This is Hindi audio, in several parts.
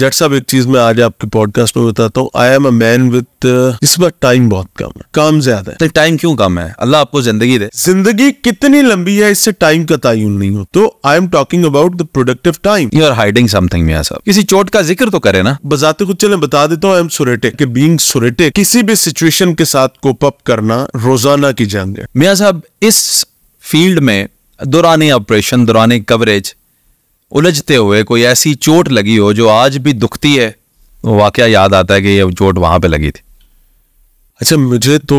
जट साहब एक चीज मैं आज आपके पॉडकास्ट में बताता हूँ I am a man with इस बार टाइम बहुत कम है काम ज्यादा है टाइम क्यों कम है अल्लाह आपको जिंदगी दे जिंदगी कितनी लंबी है इससे टाइम का तयन नहीं हो तो I am talking about the productive time you are hiding something मियां साहब किसी चोट का जिक्र तो करे ना बजाते कुछ चले बता देता हूँ आई एम सुरेटे के बींग सुरेटे किसी भी सिचुएशन के साथ कोप अप करना रोजाना की जंग है मियाँ साहब इस फील्ड में दुरानी ऑपरेशन दुरानी कवरेज उलझते हुए कोई ऐसी चोट लगी हो जो आज भी दुखती है वो वाक्य याद आता है कि ये चोट वहां पे लगी थी अच्छा मुझे तो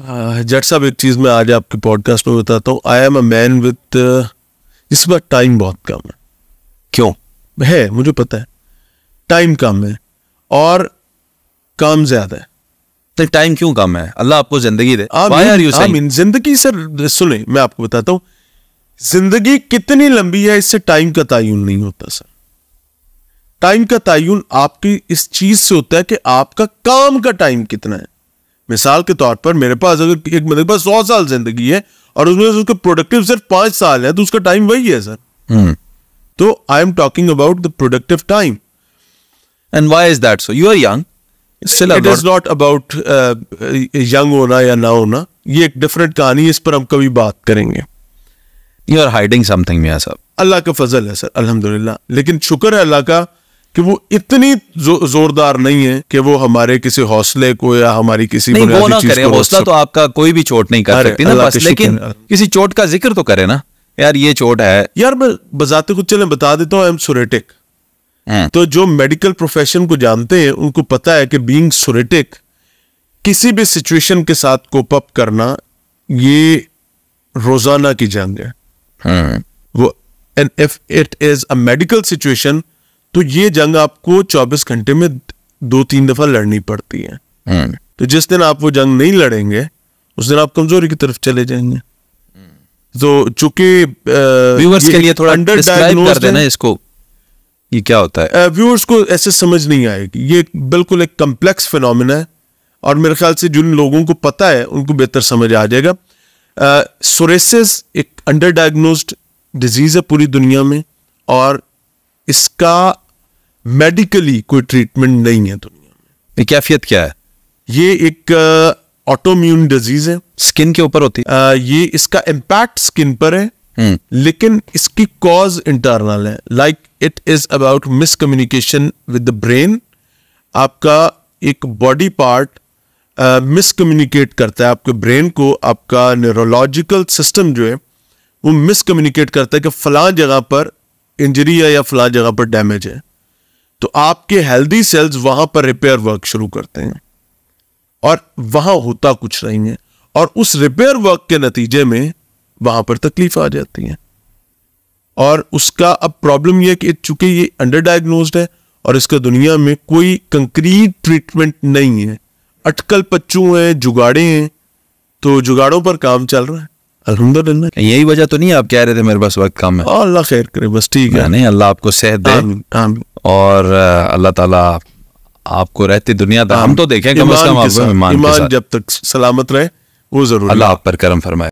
जट साहब एक चीज़ में आज आपके पॉडकास्ट में बताता हूँ I am a man with इस बार टाइम बहुत कम है क्यों है मुझे पता है टाइम कम है और काम ज़्यादा है तो टाइम क्यों कम है अल्लाह आपको ज़िंदगी दे जिंदगी सर सुने मैं आपको बताता हूँ जिंदगी कितनी लंबी है इससे टाइम का तयन नहीं होता सर टाइम का तयन आपकी इस चीज से होता है कि आपका काम का टाइम कितना है मिसाल के तौर पर मेरे पास अगर एक मेरे पास सौ साल जिंदगी है और उसमें उसका प्रोडक्टिव सिर्फ पांच साल है तो उसका टाइम वही है सर hmm. तो I am talking about the productive time and why is that so you are young it is not about young होना या ना होना ये एक डिफरेंट कहानी इस पर हम कभी बात करेंगे यू आर हाइडिंग समथिंग मिया साहब अल्लाह का फजल है सर अल्हम्दुलिल्लाह लेकिन शुक्र है अल्लाह का कि वो इतनी जो, जोरदार नहीं है कि वो हमारे किसी हौसले को या हमारी किसी नहीं, वो ना चीज़ करे हौसला तो आपका कोई भी चोट नहीं कर सकती ना बस लेकिन किसी चोट का जिक्र तो करे ना यार ये चोट है यार मैं बजाते कुछ चले बता देता हूँ आई एम सुरेटिक तो जो मेडिकल प्रोफेशन को जानते हैं उनको पता है कि बींग सुरेटिक किसी भी सिचुएशन के साथ कोप अप करना ये रोजाना की जंग है and if it is a medical situation तो ये जंग आपको 24 घंटे में दो तीन दफा लड़नी पड़ती है हाँ। तो जिस दिन आप वो जंग नहीं लड़ेंगे उस दिन आप कमजोरी की तरफ चले जाएंगे तो चूंकि व्यूअर्स के लिए थोड़ा अंडर कर देना इसको ये क्या होता है व्यूअर्स को ऐसे समझ नहीं आएगी ये बिल्कुल एक कम्प्लेक्स फिनोमिना है और मेरे ख्याल से जिन लोगों को पता है उनको बेहतर समझ आ जाएगा सोरेसिस एक अंडर डायग्नोस्ड डिजीज़ है पूरी दुनिया में और इसका मेडिकली कोई ट्रीटमेंट नहीं है दुनिया में ये कैफियत क्या है ये एक ऑटोम्यून डिजीज़ है स्किन के ऊपर होती है ये इसका इम्पैक्ट स्किन पर है हम्म। लेकिन इसकी कॉज इंटरनल है like it is about miscommunication with the brain आपका एक बॉडी पार्ट मिसकम्युनिकेट uh, करता है आपके ब्रेन को आपका न्यूरोलॉजिकल सिस्टम जो है वो मिसकम्युनिकेट करता है कि फला जगह पर इंजरी है या फला जगह पर डैमेज है तो आपके हेल्दी सेल्स वहाँ पर रिपेयर वर्क शुरू करते हैं और वहां होता कुछ नहीं है और उस रिपेयर वर्क के नतीजे में वहां पर तकलीफ आ जाती है और उसका अब प्रॉब्लम यह कि चूंकि ये अंडर डायग्नोज है और इसका दुनिया में कोई कंक्रीट ट्रीटमेंट नहीं है अटकल पच्चू हैं जुगाड़े हैं तो जुगाड़ों पर काम चल रहा है अलहमदुल्ला यही वजह तो नहीं आप कह रहे थे मेरे पास वक्त काम है अल्लाह खैर करे बस ठीक है नहीं अल्लाह आपको सेहत दे और अल्लाह ताला आपको रहती दुनिया हम तो देखें कम से कम ईमान जब तक सलामत रहे वो जरूर अल्लाह आप पर करम फरमाए